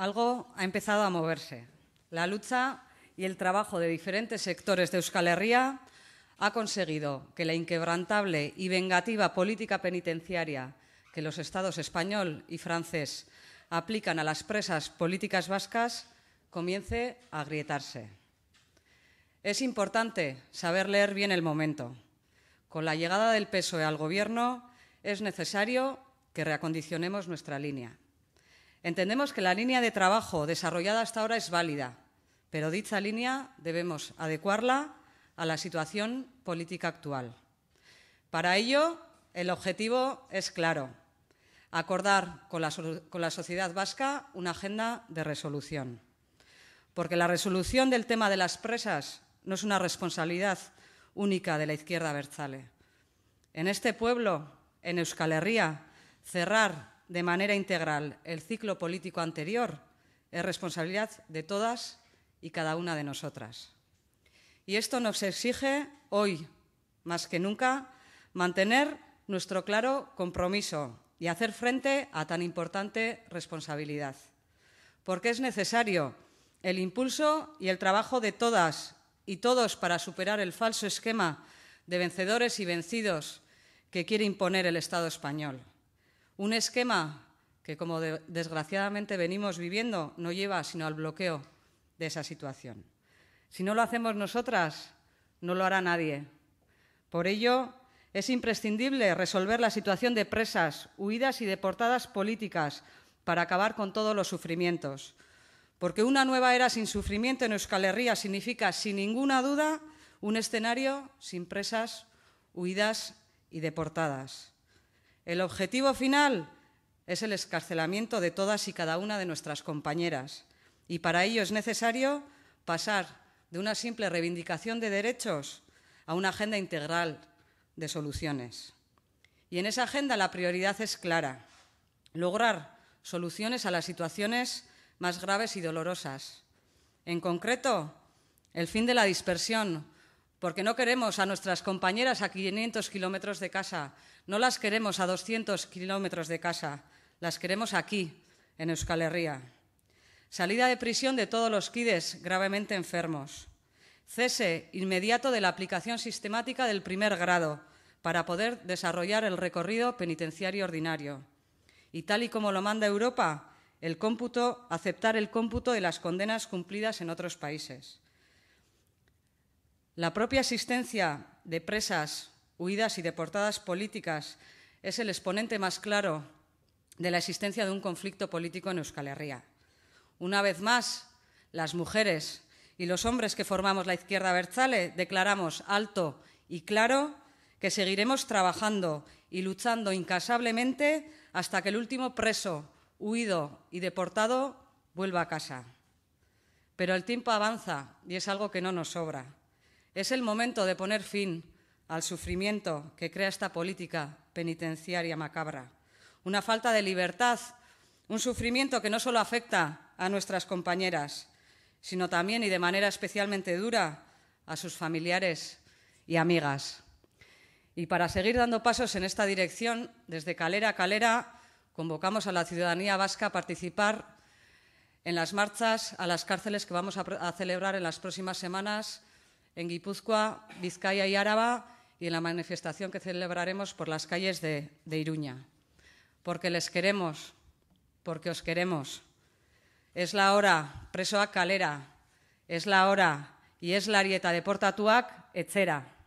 algo ha empezado a moverse. La lucha y el trabajo de diferentes sectores de Euskal Herria ha conseguido que la inquebrantable y vengativa política penitenciaria que los estados español y francés aplican a las presas políticas vascas comience a agrietarse. Es importante saber leer bien el momento. Con la llegada del PSOE al Gobierno es necesario que reacondicionemos nuestra línea. Entendemos que la línea de trabajo desarrollada hasta ahora es válida, pero dicha línea debemos adecuarla a la situación política actual. Para ello, el objetivo es claro, acordar con la, sociedad vasca una agenda de resolución. Porque la resolución del tema de las presas no es una responsabilidad única de la izquierda abertzale. En este pueblo, en Euskal Herria, cerrar de manera integral el ciclo político anterior es responsabilidad de todas y cada una de nosotras. Y esto nos exige hoy, más que nunca, mantener nuestro claro compromiso y hacer frente a tan importante responsabilidad. Porque es necesario el impulso y el trabajo de todas y todos para superar el falso esquema de vencedores y vencidos que quiere imponer el Estado español. Un esquema que, como desgraciadamente venimos viviendo, no lleva sino al bloqueo de esa situación. Si no lo hacemos nosotras, no lo hará nadie. Por ello, es imprescindible resolver la situación de presas, huidas y deportadas políticas para acabar con todos los sufrimientos. Porque una nueva era sin sufrimiento en Euskal Herria significa, sin ninguna duda, un escenario sin presas, huidas y deportadas. El objetivo final es el escarcelamiento de todas y cada una de nuestras compañeras. Y para ello es necesario pasar de una simple reivindicación de derechos a una agenda integral de soluciones. Y en esa agenda la prioridad es clara, lograr soluciones a las situaciones más graves y dolorosas. En concreto, el fin de la dispersión porque no queremos a nuestras compañeras a 500 kilómetros de casa, no las queremos a 200 kilómetros de casa, las queremos aquí, en Euskal Herria. Salida de prisión de todos los quides gravemente enfermos. Cese inmediato de la aplicación sistemática del primer grado para poder desarrollar el recorrido penitenciario ordinario. Y tal y como lo manda Europa, el cómputo, aceptar el cómputo de las condenas cumplidas en otros países. La propia existencia de presas, huidas y deportadas políticas es el exponente más claro de la existencia de un conflicto político en Euskal Herria. Una vez más, las mujeres y los hombres que formamos la izquierda Berzale declaramos alto y claro que seguiremos trabajando y luchando incansablemente hasta que el último preso, huido y deportado vuelva a casa. Pero el tiempo avanza y es algo que no nos sobra. Es el momento de poner fin al sufrimiento que crea esta política penitenciaria macabra. Una falta de libertad, un sufrimiento que no solo afecta a nuestras compañeras, sino también y de manera especialmente dura a sus familiares y amigas. Y para seguir dando pasos en esta dirección, desde calera a calera, convocamos a la ciudadanía vasca a participar en las marchas a las cárceles que vamos a, celebrar en las próximas semanas en Guipúzcoa, Vizcaya y Áraba y en la manifestación que celebraremos por las calles de, Iruña. Porque les queremos, porque os queremos. Es la hora, preso a calera. es la hora, y es la arieta de Portatuac, etcétera.